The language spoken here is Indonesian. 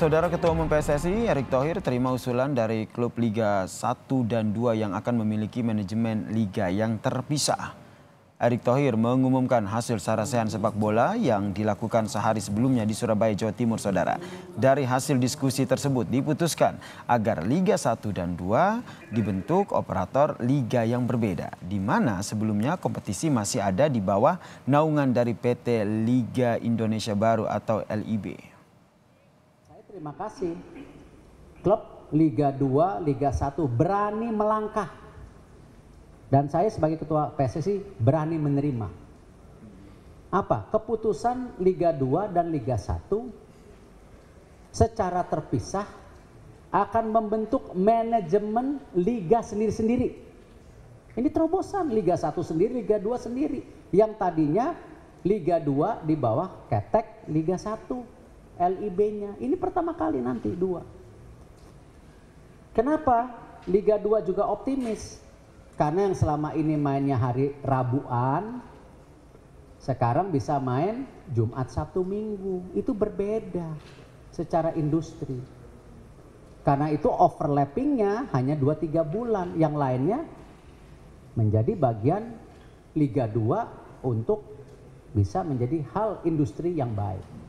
Saudara Ketua Umum PSSI Erick Thohir terima usulan dari klub Liga 1 dan 2 yang akan memiliki manajemen liga yang terpisah. Erick Thohir mengumumkan hasil sarasehan sepak bola yang dilakukan sehari sebelumnya di Surabaya, Jawa Timur, Saudara. Dari hasil diskusi tersebut diputuskan agar Liga 1 dan 2 dibentuk operator liga yang berbeda, di mana sebelumnya kompetisi masih ada di bawah naungan dari PT Liga Indonesia Baru atau LIB. Terima kasih. Klub Liga 2, Liga 1 berani melangkah. Dan saya sebagai ketua PSSI berani menerima. Apa? Keputusan Liga 2 dan Liga 1 secara terpisah akan membentuk manajemen liga sendiri-sendiri. Ini terobosan Liga 1 sendiri, Liga 2 sendiri. Yang tadinya Liga 2 di bawah ketek Liga 1 LIB-nya. Ini pertama kali nanti dua. Kenapa Liga 2 juga optimis? Karena yang selama ini mainnya hari Rabuan, sekarang bisa main Jumat, Sabtu, Minggu. Itu berbeda secara industri. Karena itu overlappingnya hanya 2-3 bulan. Yang lainnya menjadi bagian Liga 2 untuk bisa menjadi hal industri yang baik.